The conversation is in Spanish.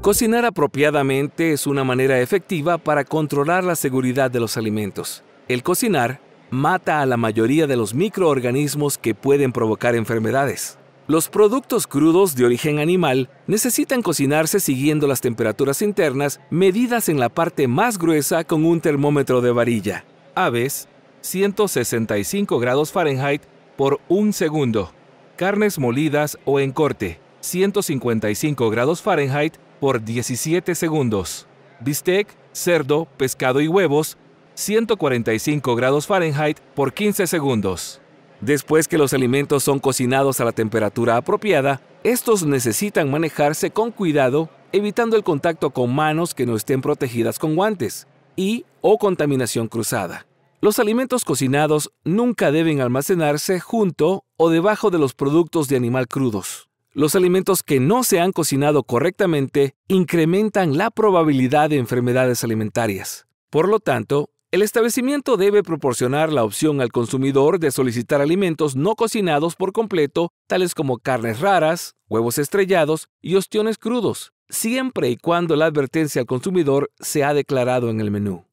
Cocinar apropiadamente es una manera efectiva para controlar la seguridad de los alimentos. El cocinar mata a la mayoría de los microorganismos que pueden provocar enfermedades. Los productos crudos de origen animal necesitan cocinarse siguiendo las temperaturas internas medidas en la parte más gruesa con un termómetro de varilla. Aves, 165 grados Fahrenheit por un segundo. Carnes molidas o en corte, 155 grados Fahrenheit por 17 segundos. Bistec, cerdo, pescado y huevos, 145 grados Fahrenheit por 15 segundos. Después que los alimentos son cocinados a la temperatura apropiada, estos necesitan manejarse con cuidado, evitando el contacto con manos que no estén protegidas con guantes y o contaminación cruzada. Los alimentos cocinados nunca deben almacenarse junto o debajo de los productos de animal crudos. Los alimentos que no se han cocinado correctamente incrementan la probabilidad de enfermedades alimentarias. Por lo tanto, el establecimiento debe proporcionar la opción al consumidor de solicitar alimentos no cocinados por completo, tales como carnes raras, huevos estrellados y ostiones crudos, siempre y cuando la advertencia al consumidor se ha declarado en el menú.